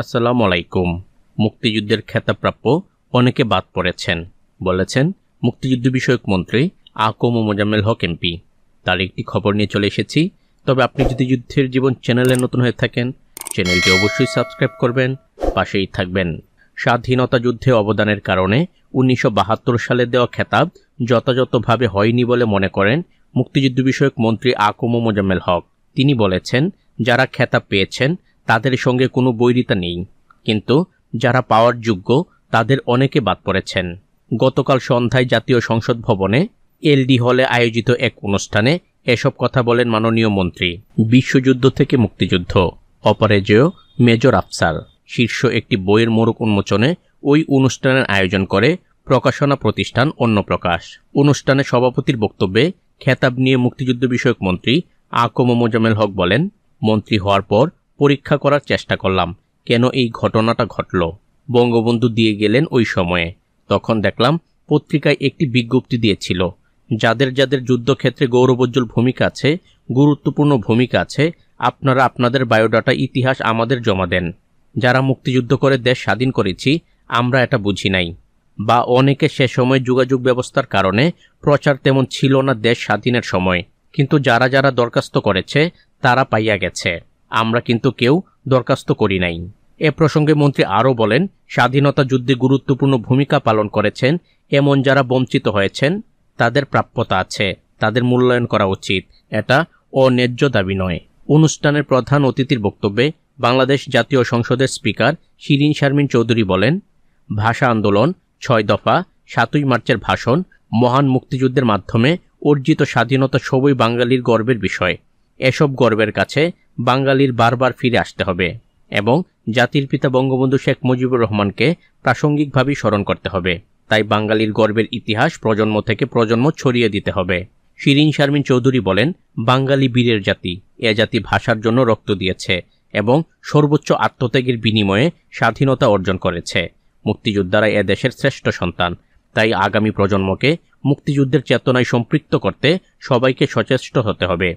আসসালাম আলাইকুম মুক্তিযুদ্ধের খেতাপ্রাপ্য অনেকে বাদ পড়েছেন বলেছেন মুক্তিযুদ্ধ বিষয়ক মন্ত্রী আকম মোজাম্মেল হক এমপি তার একটি খবর নিয়ে চলে এসেছি তবে আপনি যদি যুদ্ধের জীবন চ্যানেলে নতুন হয়ে থাকেন চ্যানেলটি অবশ্যই সাবস্ক্রাইব করবেন পাশেই থাকবেন স্বাধীনতা যুদ্ধে অবদানের কারণে উনিশশো সালে দেওয়া খেতাব যথাযথভাবে হয়নি বলে মনে করেন মুক্তিযুদ্ধ বিষয়ক মন্ত্রী আকম মোজাম্মেল হক তিনি বলেছেন যারা খেতাব পেয়েছেন তাদের সঙ্গে কোনো বৈরিতা নেই কিন্তু যারা পাওয়ার যোগ্য তাদের অনেকে বাদ পড়েছেন গতকাল সন্ধ্যায় জাতীয় সংসদ ভবনে এলডি হলে আয়োজিত এক অনুষ্ঠানে এসব কথা বলেন মাননীয় মন্ত্রী বিশ্বযুদ্ধ থেকে মুক্তিযুদ্ধ অপরাজেয় মেজর আফসার শীর্ষ একটি বইয়ের মোড়ক উন্মোচনে ওই অনুষ্ঠানের আয়োজন করে প্রকাশনা প্রতিষ্ঠান অন্নপ্রকাশ অনুষ্ঠানে সভাপতির বক্তব্যে খেতাব নিয়ে মুক্তিযুদ্ধ বিষয়ক মন্ত্রী আকম মোজামেল হক বলেন মন্ত্রী হওয়ার পর পরীক্ষা করার চেষ্টা করলাম কেন এই ঘটনাটা ঘটল বঙ্গবন্ধু দিয়ে গেলেন ওই সময়ে তখন দেখলাম পত্রিকায় একটি বিজ্ঞপ্তি দিয়েছিল যাদের যাদের যুদ্ধক্ষেত্রে গৌরবোজ্জ্বল ভূমিকা আছে গুরুত্বপূর্ণ ভূমিকা আছে আপনারা আপনাদের বায়োডাটা ইতিহাস আমাদের জমা দেন যারা মুক্তিযুদ্ধ করে দেশ স্বাধীন করেছি আমরা এটা বুঝি নাই বা অনেকে সে সময় যোগাযোগ ব্যবস্থার কারণে প্রচার তেমন ছিল না দেশ স্বাধীনের সময় কিন্তু যারা যারা দরখাস্ত করেছে তারা পাইয়া গেছে আমরা কিন্তু কেউ দরখাস্ত করি নাই এ প্রসঙ্গে মন্ত্রী আরও বলেন স্বাধীনতা যুদ্ধে গুরুত্বপূর্ণ ভূমিকা পালন করেছেন এমন যারা বঞ্চিত হয়েছেন তাদের প্রাপ্যতা আছে তাদের মূল্যায়ন করা উচিত এটা অন্যায্য দাবি নয় অনুষ্ঠানের প্রধান অতিথির বক্তব্যে বাংলাদেশ জাতীয় সংসদের স্পিকার শিরিন শারমিন চৌধুরী বলেন ভাষা আন্দোলন ছয় দফা সাতই মার্চের ভাষণ মহান মুক্তিযুদ্ধের মাধ্যমে অর্জিত স্বাধীনতা সবই বাঙালির গর্বের বিষয় এসব গর্বের কাছে বাঙালির বারবার ফিরে আসতে হবে এবং জাতির পিতা বঙ্গবন্ধু শেখ মুজিবুর রহমানকে প্রাসঙ্গিকভাবেই স্মরণ করতে হবে তাই বাঙালির গর্বের ইতিহাস প্রজন্ম থেকে প্রজন্ম ছড়িয়ে দিতে হবে শিরিন শারমিন চৌধুরী বলেন বাঙালি বীরের জাতি এ জাতি ভাষার জন্য রক্ত দিয়েছে এবং সর্বোচ্চ আত্মত্যাগের বিনিময়ে স্বাধীনতা অর্জন করেছে মুক্তিযোদ্ধারা এ দেশের শ্রেষ্ঠ সন্তান তাই আগামী প্রজন্মকে মুক্তিযুদ্ধের চেতনায় সম্পৃক্ত করতে সবাইকে সচেষ্ট হতে হবে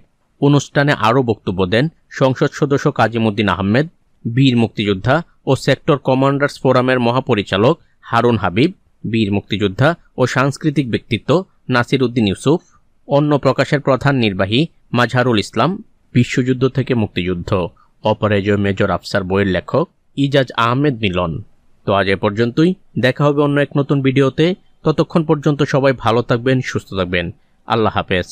অনুষ্ঠানে আরও বক্তব্য দেন সংসদ সদস্য কাজিমুদ্দিন আহমেদ বীর মুক্তিযোদ্ধা ও সেক্টর কমান্ডার্স ফোরামের মহাপরিচালক হারুন হাবিব বীর মুক্তিযোদ্ধা ও সাংস্কৃতিক ব্যক্তিত্ব নাসির উদ্দিন ইউসুফ অন্য প্রকাশের প্রধান নির্বাহী মাঝহারুল ইসলাম বিশ্বযুদ্ধ থেকে মুক্তিযুদ্ধ অপরাজয় মেজর আফসার বইয়ের লেখক ইজাজ আহমেদ মিলন তো আজ এ পর্যন্তই দেখা হবে অন্য এক নতুন ভিডিওতে ততক্ষণ পর্যন্ত সবাই ভালো থাকবেন সুস্থ থাকবেন আল্লাহ হাফেজ